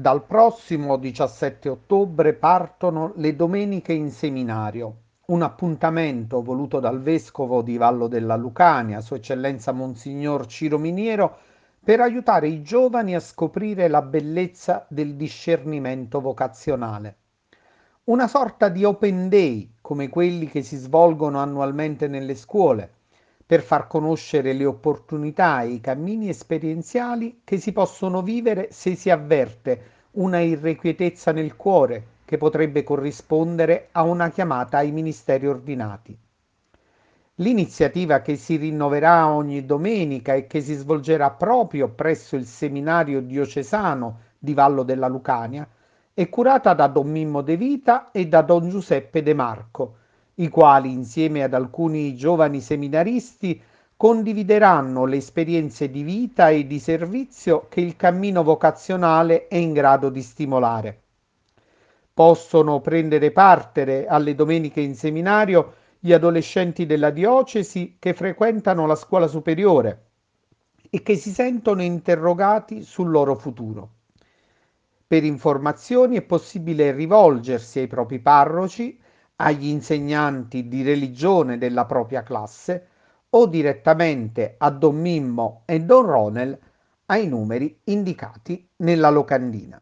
Dal prossimo 17 ottobre partono le domeniche in seminario, un appuntamento voluto dal vescovo di Vallo della Lucania, Sua Eccellenza Monsignor Ciro Miniero, per aiutare i giovani a scoprire la bellezza del discernimento vocazionale. Una sorta di open day come quelli che si svolgono annualmente nelle scuole, per far conoscere le opportunità e i cammini esperienziali che si possono vivere se si avverte una irrequietezza nel cuore che potrebbe corrispondere a una chiamata ai ministeri ordinati. L'iniziativa che si rinnoverà ogni domenica e che si svolgerà proprio presso il seminario diocesano di Vallo della Lucania è curata da Don Mimmo De Vita e da Don Giuseppe De Marco, i quali insieme ad alcuni giovani seminaristi condivideranno le esperienze di vita e di servizio che il cammino vocazionale è in grado di stimolare. Possono prendere parte alle domeniche in seminario gli adolescenti della diocesi che frequentano la scuola superiore e che si sentono interrogati sul loro futuro. Per informazioni è possibile rivolgersi ai propri parroci agli insegnanti di religione della propria classe o direttamente a Don Mimmo e Don Ronel ai numeri indicati nella locandina.